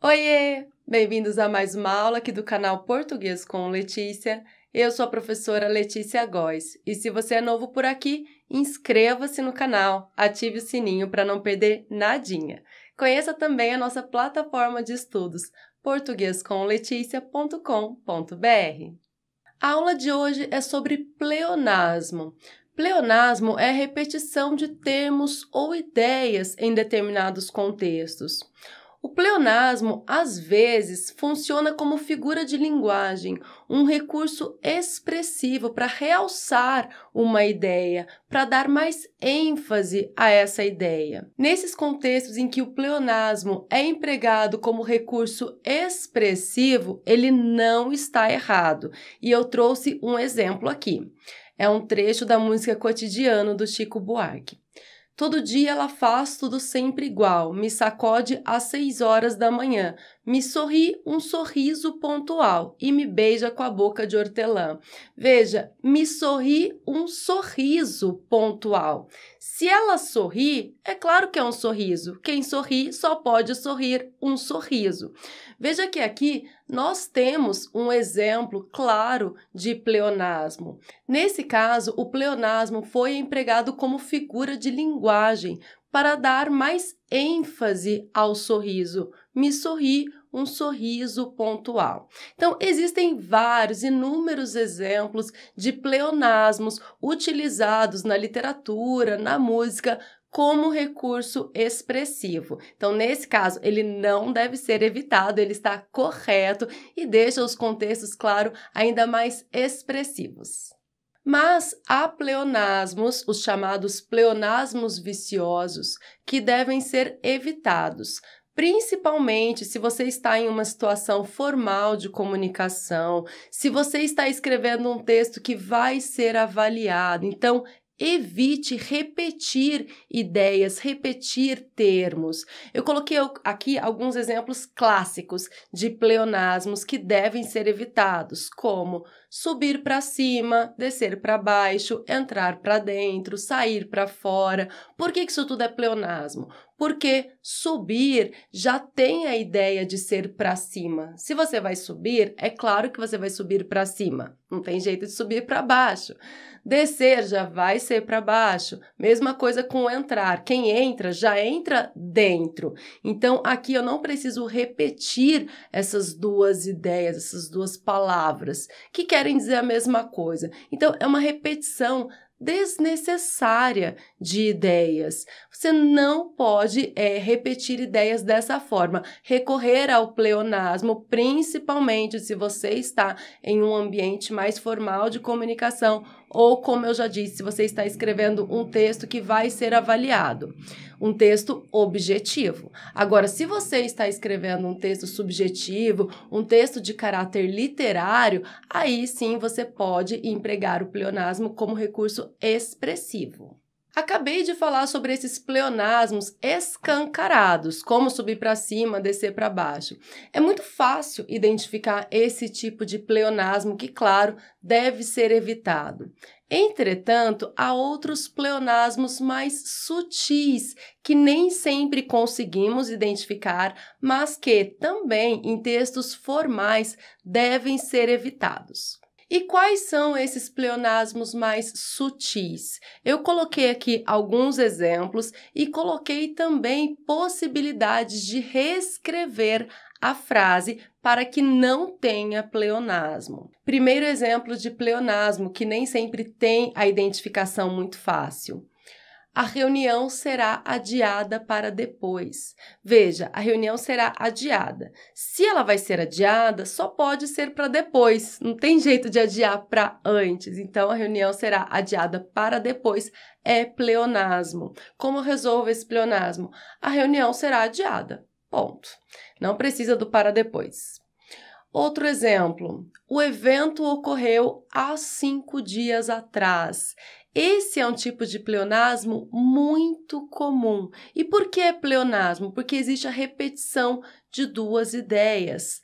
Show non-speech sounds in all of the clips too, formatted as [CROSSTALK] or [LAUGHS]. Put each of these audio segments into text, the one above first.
Oiê! Bem-vindos a mais uma aula aqui do canal Português com Letícia. Eu sou a professora Letícia Góes e se você é novo por aqui, inscreva-se no canal, ative o sininho para não perder nadinha. Conheça também a nossa plataforma de estudos portuguescomleticia.com.br. A aula de hoje é sobre pleonasmo. Pleonasmo é repetição de termos ou ideias em determinados contextos. O pleonasmo, às vezes, funciona como figura de linguagem, um recurso expressivo para realçar uma ideia, para dar mais ênfase a essa ideia. Nesses contextos em que o pleonasmo é empregado como recurso expressivo, ele não está errado. E eu trouxe um exemplo aqui. É um trecho da música Cotidiano do Chico Buarque. Todo dia ela faz tudo sempre igual, me sacode às seis horas da manhã, me sorri um sorriso pontual e me beija com a boca de hortelã. Veja, me sorri um sorriso pontual. Se ela sorri, é claro que é um sorriso. Quem sorri só pode sorrir um sorriso. Veja que aqui nós temos um exemplo claro de pleonasmo. Nesse caso, o pleonasmo foi empregado como figura de linguagem para dar mais ênfase ao sorriso. Me sorri um sorriso pontual. Então, existem vários, inúmeros exemplos de pleonasmos utilizados na literatura, na música, como recurso expressivo. Então, nesse caso, ele não deve ser evitado, ele está correto e deixa os contextos, claro, ainda mais expressivos. Mas há pleonasmos, os chamados pleonasmos viciosos, que devem ser evitados, Principalmente se você está em uma situação formal de comunicação, se você está escrevendo um texto que vai ser avaliado. Então, evite repetir ideias, repetir termos. Eu coloquei aqui alguns exemplos clássicos de pleonasmos que devem ser evitados, como subir para cima, descer para baixo, entrar para dentro, sair para fora. Por que isso tudo é pleonasmo? porque subir já tem a ideia de ser para cima. Se você vai subir, é claro que você vai subir para cima. Não tem jeito de subir para baixo. Descer já vai ser para baixo. Mesma coisa com entrar. Quem entra já entra dentro. Então aqui eu não preciso repetir essas duas ideias, essas duas palavras que querem dizer a mesma coisa. Então é uma repetição desnecessária de ideias. Você não pode é, repetir ideias dessa forma. Recorrer ao pleonasmo, principalmente se você está em um ambiente mais formal de comunicação, ou, como eu já disse, você está escrevendo um texto que vai ser avaliado, um texto objetivo. Agora, se você está escrevendo um texto subjetivo, um texto de caráter literário, aí sim você pode empregar o pleonasmo como recurso expressivo. Acabei de falar sobre esses pleonasmos escancarados, como subir para cima, descer para baixo. É muito fácil identificar esse tipo de pleonasmo que, claro, deve ser evitado. Entretanto, há outros pleonasmos mais sutis que nem sempre conseguimos identificar, mas que também em textos formais devem ser evitados. E quais são esses pleonasmos mais sutis? Eu coloquei aqui alguns exemplos e coloquei também possibilidades de reescrever a frase para que não tenha pleonasmo. Primeiro exemplo de pleonasmo que nem sempre tem a identificação muito fácil a reunião será adiada para depois. Veja, a reunião será adiada. Se ela vai ser adiada, só pode ser para depois. Não tem jeito de adiar para antes. Então, a reunião será adiada para depois. É pleonasmo. Como resolve esse pleonasmo? A reunião será adiada. Ponto. Não precisa do para depois. Outro exemplo: o evento ocorreu há cinco dias atrás. Esse é um tipo de pleonasmo muito comum. E por que é pleonasmo? Porque existe a repetição de duas ideias.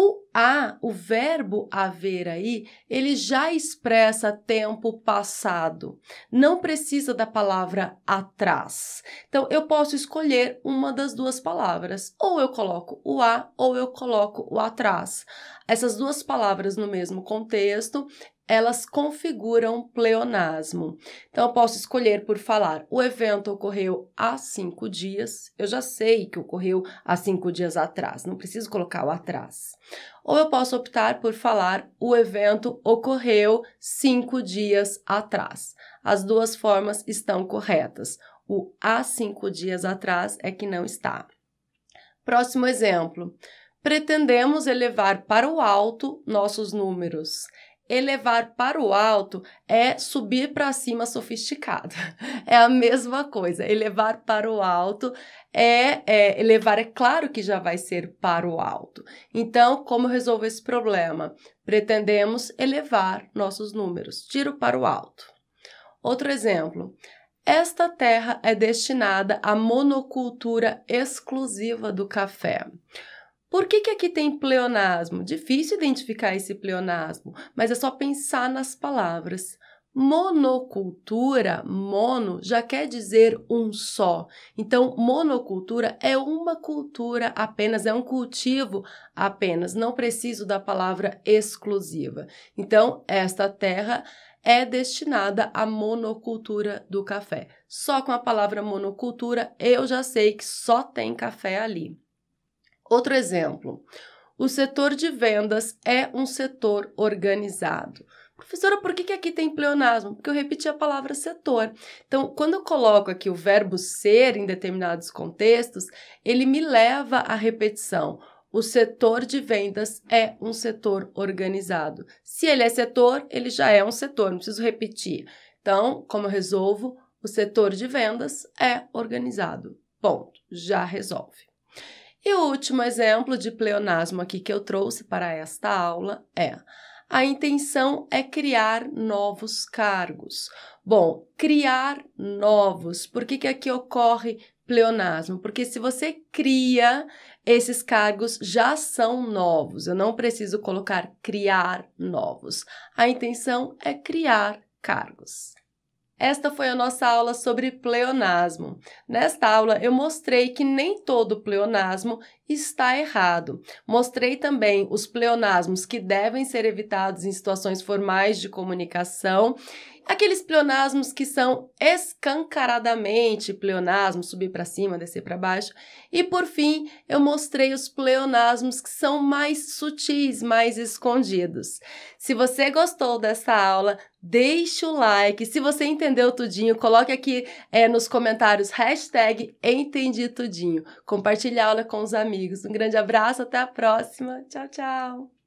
O a, o verbo haver aí, ele já expressa tempo passado. Não precisa da palavra atrás. Então eu posso escolher uma das duas palavras, ou eu coloco o a ou eu coloco o atrás. Essas duas palavras no mesmo contexto, elas configuram pleonasmo. Então, eu posso escolher por falar: o evento ocorreu há cinco dias, eu já sei que ocorreu há cinco dias atrás, não preciso colocar o atrás. Ou eu posso optar por falar: o evento ocorreu cinco dias atrás. As duas formas estão corretas. O há cinco dias atrás é que não está. Próximo exemplo. Pretendemos elevar para o alto nossos números. Elevar para o alto é subir para cima sofisticado. [LAUGHS] É a mesma coisa. Elevar para o alto é, é, elevar, é claro que já vai ser para o alto. Então, como resolver esse problema? Pretendemos elevar nossos números. Tiro para o alto. Outro exemplo. Esta terra é destinada à monocultura exclusiva do café. Por que, que aqui tem pleonasmo? Difícil identificar esse pleonasmo, mas é só pensar nas palavras. Monocultura, mono, já quer dizer um só. Então, monocultura é uma cultura apenas, é um cultivo apenas. Não preciso da palavra exclusiva. Então, esta terra é destinada à monocultura do café. Só com a palavra monocultura eu já sei que só tem café ali. Outro exemplo: o setor de vendas é um setor organizado. Professora, por que, que aqui tem pleonasmo? Porque eu repeti a palavra setor. Então, quando eu coloco aqui o verbo ser em determinados contextos, ele me leva à repetição. O setor de vendas é um setor organizado. Se ele é setor, ele já é um setor, não preciso repetir. Então, como eu resolvo? O setor de vendas é organizado. Ponto. Já resolve. E o último exemplo de pleonasmo aqui que eu trouxe para esta aula é: a intenção é criar novos cargos. Bom, criar novos. Por que, que aqui ocorre pleonasmo? Porque se você cria, esses cargos já são novos. Eu não preciso colocar criar novos. A intenção é criar cargos. Esta foi a nossa aula sobre pleonasmo. Nesta aula, eu mostrei que nem todo pleonasmo está errado. Mostrei também os pleonasmos que devem ser evitados em situações formais de comunicação Aqueles pleonasmos que são escancaradamente pleonasmos, subir para cima, descer para baixo. E por fim, eu mostrei os pleonasmos que são mais sutis, mais escondidos. Se você gostou dessa aula, deixe o like. Se você entendeu tudinho, coloque aqui é, nos comentários hashtag entendi tudinho. Compartilhe a aula com os amigos. Um grande abraço, até a próxima. Tchau, tchau.